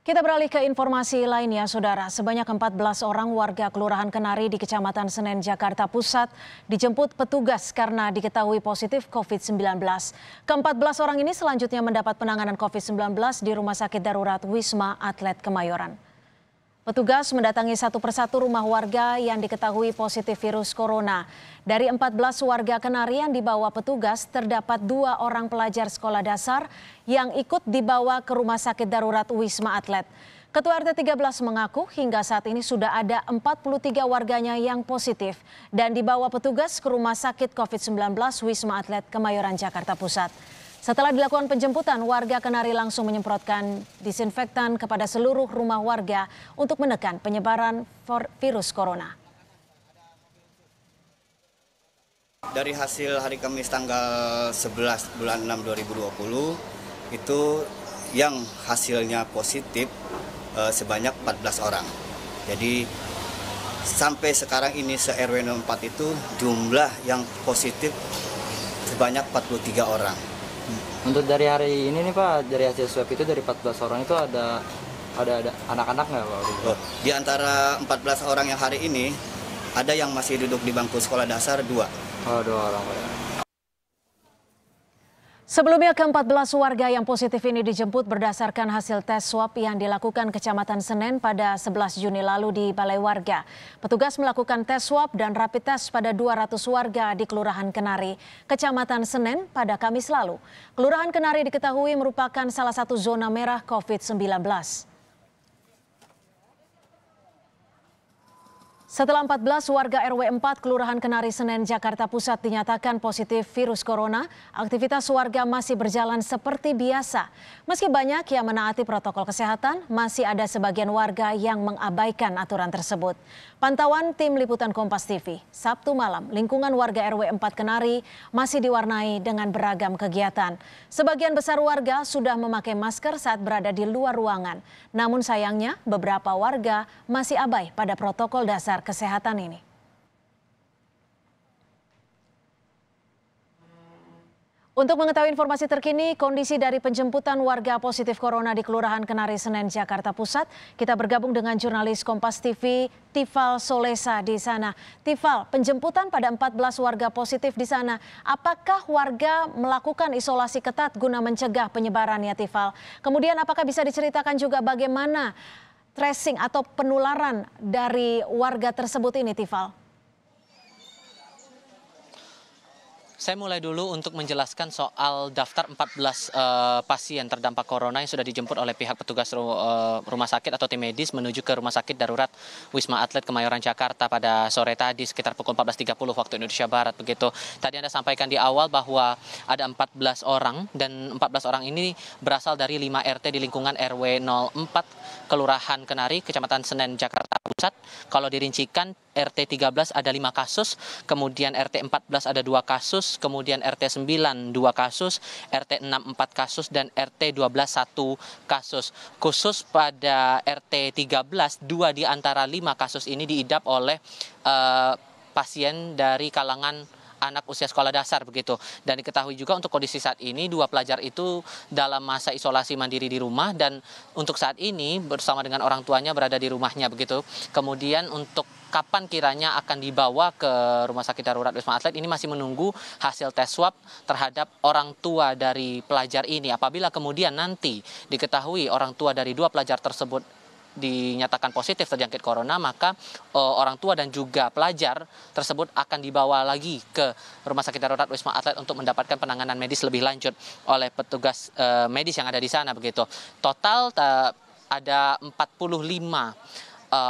Kita beralih ke informasi lainnya, Saudara. Sebanyak 14 orang warga Kelurahan Kenari di Kecamatan Senen, Jakarta Pusat dijemput petugas karena diketahui positif COVID-19. Keempat belas orang ini selanjutnya mendapat penanganan COVID-19 di Rumah Sakit Darurat Wisma Atlet Kemayoran. Petugas mendatangi satu persatu rumah warga yang diketahui positif virus corona. Dari 14 warga Kenari yang dibawa petugas, terdapat dua orang pelajar sekolah dasar yang ikut dibawa ke rumah sakit darurat Wisma Atlet. Ketua RT 13 mengaku hingga saat ini sudah ada 43 warganya yang positif dan dibawa petugas ke rumah sakit COVID-19 Wisma Atlet Kemayoran Jakarta Pusat. Setelah dilakukan penjemputan, warga Kenari langsung menyemprotkan disinfektan kepada seluruh rumah warga untuk menekan penyebaran virus corona. Dari hasil hari Kamis tanggal 11 bulan 6 2020 itu yang hasilnya positif e, sebanyak 14 orang. Jadi sampai sekarang ini se RW 4 itu jumlah yang positif sebanyak 43 orang. Untuk dari hari ini nih Pak, dari hasil swab itu dari 14 orang itu ada ada ada anak-anak nggak Pak? Oh, di antara 14 orang yang hari ini ada yang masih duduk di bangku sekolah dasar dua. Oh, dua orang Pak. Ya. Sebelumnya ke-14 warga yang positif ini dijemput berdasarkan hasil tes swab yang dilakukan Kecamatan Senen pada 11 Juni lalu di Balai Warga. Petugas melakukan tes swab dan rapid test pada 200 warga di Kelurahan Kenari, Kecamatan Senen pada Kamis lalu. Kelurahan Kenari diketahui merupakan salah satu zona merah COVID-19. Setelah 14 warga RW 4 Kelurahan Kenari Senen Jakarta Pusat dinyatakan positif virus corona, aktivitas warga masih berjalan seperti biasa. Meski banyak yang menaati protokol kesehatan, masih ada sebagian warga yang mengabaikan aturan tersebut. Pantauan tim liputan Kompas TV, Sabtu malam lingkungan warga RW 4 Kenari masih diwarnai dengan beragam kegiatan. Sebagian besar warga sudah memakai masker saat berada di luar ruangan. Namun sayangnya beberapa warga masih abai pada protokol dasar kesehatan ini? Untuk mengetahui informasi terkini kondisi dari penjemputan warga positif corona di Kelurahan Kenari Senen Jakarta Pusat, kita bergabung dengan jurnalis Kompas TV Tifal Solesa di sana. Tifal, penjemputan pada 14 warga positif di sana, apakah warga melakukan isolasi ketat guna mencegah penyebarannya Tifal? Kemudian apakah bisa diceritakan juga bagaimana tracing atau penularan dari warga tersebut ini Tifal? Saya mulai dulu untuk menjelaskan soal daftar 14 uh, eh, pasien terdampak corona yang sudah dijemput oleh pihak petugas ru uh, rumah sakit atau tim medis menuju ke rumah sakit darurat Wisma Atlet Kemayoran Jakarta pada sore tadi sekitar pukul 14.30 waktu Indonesia Barat begitu. Tadi Anda sampaikan di awal bahwa ada 14 orang dan 14 orang ini berasal dari 5 RT di lingkungan RW 04 Kelurahan Kenari, Kecamatan Senen, Jakarta Pusat. Kalau dirincikan rt 13 ada lima kasus kemudian rt 14 ada dua kasus kemudian rt 9 dua kasus rt 6 empat kasus dan rt 12 belas satu kasus khusus pada rt 13 belas dua di antara lima kasus ini diidap oleh eh, pasien dari kalangan anak usia sekolah dasar begitu. Dan diketahui juga untuk kondisi saat ini dua pelajar itu dalam masa isolasi mandiri di rumah dan untuk saat ini bersama dengan orang tuanya berada di rumahnya begitu. Kemudian untuk kapan kiranya akan dibawa ke rumah sakit darurat Wisma Atlet ini masih menunggu hasil tes swab terhadap orang tua dari pelajar ini. Apabila kemudian nanti diketahui orang tua dari dua pelajar tersebut dinyatakan positif terjangkit corona maka eh, orang tua dan juga pelajar tersebut akan dibawa lagi ke rumah sakit darurat Wisma Atlet untuk mendapatkan penanganan medis lebih lanjut oleh petugas eh, medis yang ada di sana begitu. Total ada 45 eh,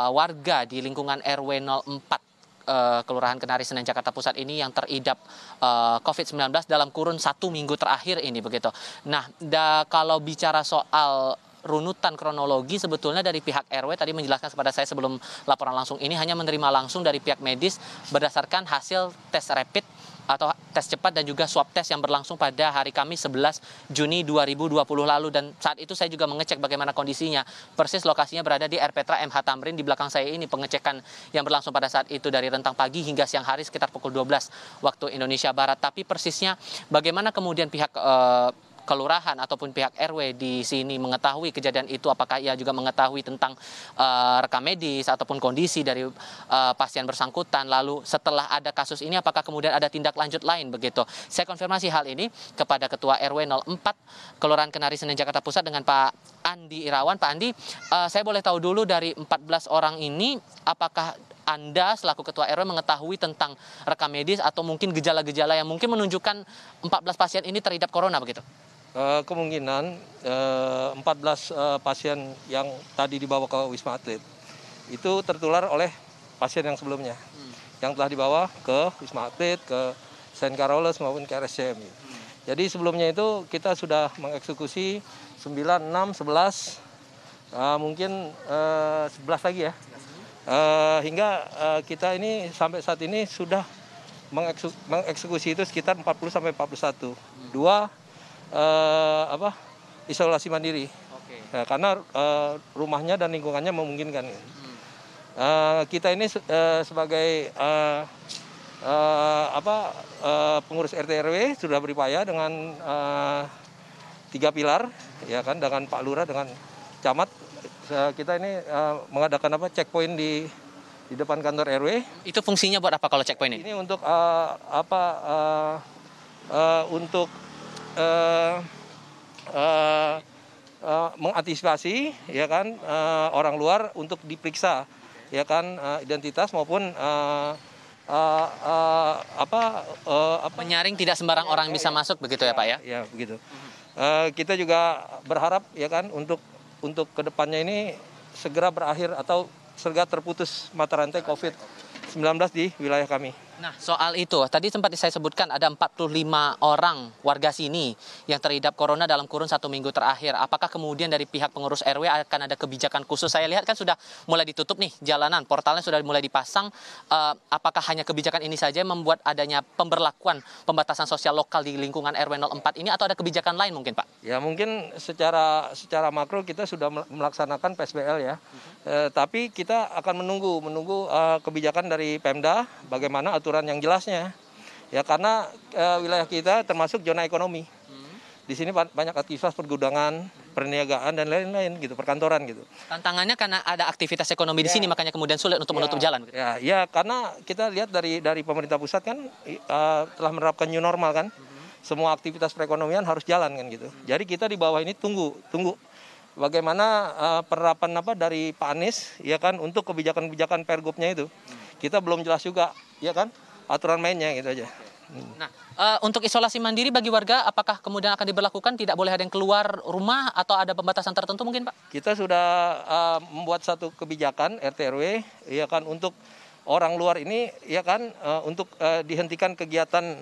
warga di lingkungan RW 04 Kelurahan Kenari Senen Jakarta Pusat ini yang teridap e, COVID-19 dalam kurun satu minggu terakhir ini begitu. Nah, da, kalau bicara soal runutan kronologi sebetulnya dari pihak RW tadi menjelaskan kepada saya sebelum laporan langsung ini hanya menerima langsung dari pihak medis berdasarkan hasil tes rapid atau tes cepat dan juga swab test yang berlangsung pada hari Kamis 11 Juni 2020 lalu dan saat itu saya juga mengecek bagaimana kondisinya. Persis lokasinya berada di Rptra MH Tamrin di belakang saya ini pengecekan yang berlangsung pada saat itu dari rentang pagi hingga siang hari sekitar pukul 12 waktu Indonesia Barat. Tapi persisnya bagaimana kemudian pihak eh, kelurahan ataupun pihak RW di sini mengetahui kejadian itu apakah ia juga mengetahui tentang uh, rekam medis ataupun kondisi dari uh, pasien bersangkutan lalu setelah ada kasus ini apakah kemudian ada tindak lanjut lain begitu saya konfirmasi hal ini kepada ketua RW 04 Kelurahan Kenari Senen Jakarta Pusat dengan Pak Andi Irawan Pak Andi uh, saya boleh tahu dulu dari 14 orang ini apakah anda selaku Ketua RW mengetahui tentang rekam medis atau mungkin gejala-gejala yang mungkin menunjukkan 14 pasien ini terhidap corona begitu? Eh, kemungkinan uh, 14 uh, pasien yang tadi dibawa ke Wisma Atlet itu tertular oleh pasien yang sebelumnya hmm. yang telah dibawa ke Wisma Atlet, ke St. Carolus maupun ke RSCM. Hmm. Jadi sebelumnya itu kita sudah mengeksekusi 9, 6, 11, mungkin uh, eh, 11 lagi ya. Eh, hingga kita ini sampai saat ini sudah mengeksekusi itu sekitar 40 sampai 41. Hmm. Dua Eh, apa isolasi mandiri nah, karena uh, rumahnya dan lingkungannya memungkinkan kan. hmm. uh, kita ini uh, sebagai uh, uh, apa uh, pengurus RT RW sudah berupaya dengan uh, tiga pilar ya kan dengan Pak Lurah dengan camat kita ini uh, mengadakan apa checkpoint di di depan kantor RW. Itu fungsinya buat apa kalau checkpoint ini? Ini untuk uh, apa uh, uh, untuk Eh, eh, eh, mengantisipasi ya kan orang luar untuk diperiksa ya kan identitas maupun apa, apa menyaring tidak sembarang iya, orang iya, bisa iya. masuk begitu ya, ya Pak ya. Ya begitu. kita juga berharap ya kan untuk untuk kedepannya ini segera berakhir atau segera terputus mata rantai COVID-19 di wilayah kami. Nah, soal itu, tadi sempat saya sebutkan ada 45 orang warga sini yang terhidap corona dalam kurun satu minggu terakhir. Apakah kemudian dari pihak pengurus RW akan ada kebijakan khusus? Saya lihat kan sudah mulai ditutup nih jalanan, portalnya sudah mulai dipasang. Eh, apakah hanya kebijakan ini saja yang membuat adanya pemberlakuan pembatasan sosial lokal di lingkungan RW 04 ini atau ada kebijakan lain mungkin Pak? Ya mungkin secara secara makro kita sudah melaksanakan PSBL ya, uh -huh. uh, tapi kita akan menunggu menunggu eh, kebijakan dari Pemda bagaimana aturan aturan yang jelasnya. Ya karena e, wilayah kita termasuk zona ekonomi. Hmm. Di sini banyak aktivitas pergudangan, perniagaan dan lain-lain gitu, perkantoran gitu. Tantangannya karena ada aktivitas ekonomi ya. di sini makanya kemudian sulit untuk ya. menutup jalan. Gitu. Ya, ya karena kita lihat dari dari pemerintah pusat kan e, telah menerapkan new normal kan. Hmm. Semua aktivitas perekonomian harus jalan kan gitu. Jadi kita di bawah ini tunggu, tunggu bagaimana uh, penerapan apa dari Pak Anies ya kan untuk kebijakan-kebijakan pergubnya itu. Hmm. Kita belum jelas juga ya kan aturan mainnya gitu aja. Hmm. Nah, uh, untuk isolasi mandiri bagi warga, apakah kemudian akan diberlakukan tidak boleh ada yang keluar rumah atau ada pembatasan tertentu mungkin Pak? Kita sudah uh, membuat satu kebijakan RT RW, ya kan untuk orang luar ini, ya kan uh, untuk uh, dihentikan kegiatan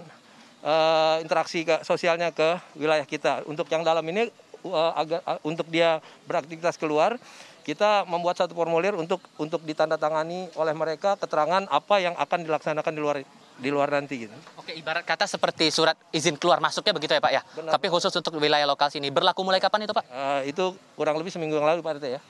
uh, interaksi ke, sosialnya ke wilayah kita. Untuk yang dalam ini uh, agak uh, untuk dia beraktivitas keluar kita membuat satu formulir untuk untuk ditandatangani oleh mereka keterangan apa yang akan dilaksanakan di luar di luar nanti gitu. Oke, ibarat kata seperti surat izin keluar masuknya begitu ya Pak ya. Benar. Tapi khusus untuk wilayah lokal sini berlaku mulai kapan itu Pak? Uh, itu kurang lebih seminggu yang lalu Pak RT ya.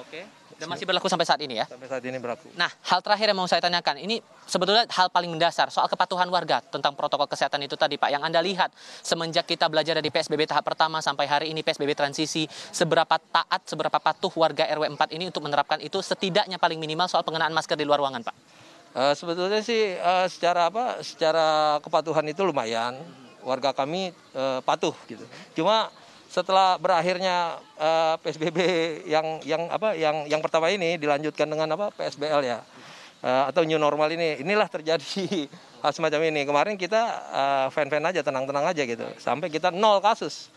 Oke. Dan masih berlaku sampai saat ini ya? Sampai saat ini berlaku. Nah, hal terakhir yang mau saya tanyakan, ini sebetulnya hal paling mendasar soal kepatuhan warga tentang protokol kesehatan itu tadi Pak. Yang Anda lihat semenjak kita belajar dari PSBB tahap pertama sampai hari ini PSBB transisi, seberapa taat, seberapa patuh warga RW 4 ini untuk menerapkan itu setidaknya paling minimal soal pengenaan masker di luar ruangan Pak? Uh, sebetulnya sih uh, secara apa, secara kepatuhan itu lumayan. Warga kami uh, patuh gitu. Cuma setelah berakhirnya uh, eh, PSBB yang yang apa yang yang pertama ini dilanjutkan dengan apa PSBL ya uh, atau new normal ini inilah terjadi hal semacam ini kemarin kita fan eh, fan-fan aja tenang-tenang aja gitu sampai kita nol kasus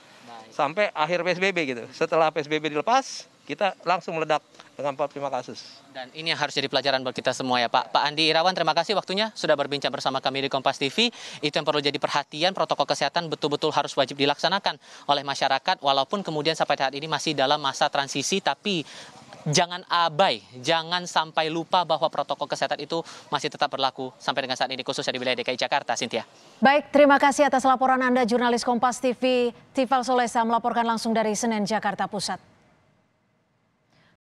sampai akhir PSBB gitu setelah PSBB dilepas kita langsung meledak dengan 45 kasus. Dan ini yang harus jadi pelajaran buat kita semua ya Pak. Pak Andi Irawan terima kasih waktunya sudah berbincang bersama kami di Kompas TV. Itu yang perlu jadi perhatian protokol kesehatan betul-betul harus wajib dilaksanakan oleh masyarakat walaupun kemudian sampai saat ini masih dalam masa transisi tapi jangan abai, jangan sampai lupa bahwa protokol kesehatan itu masih tetap berlaku sampai dengan saat ini khususnya di wilayah DKI Jakarta, Sintia. Baik, terima kasih atas laporan Anda jurnalis Kompas TV, Tifal Solesa melaporkan langsung dari Senen, Jakarta Pusat.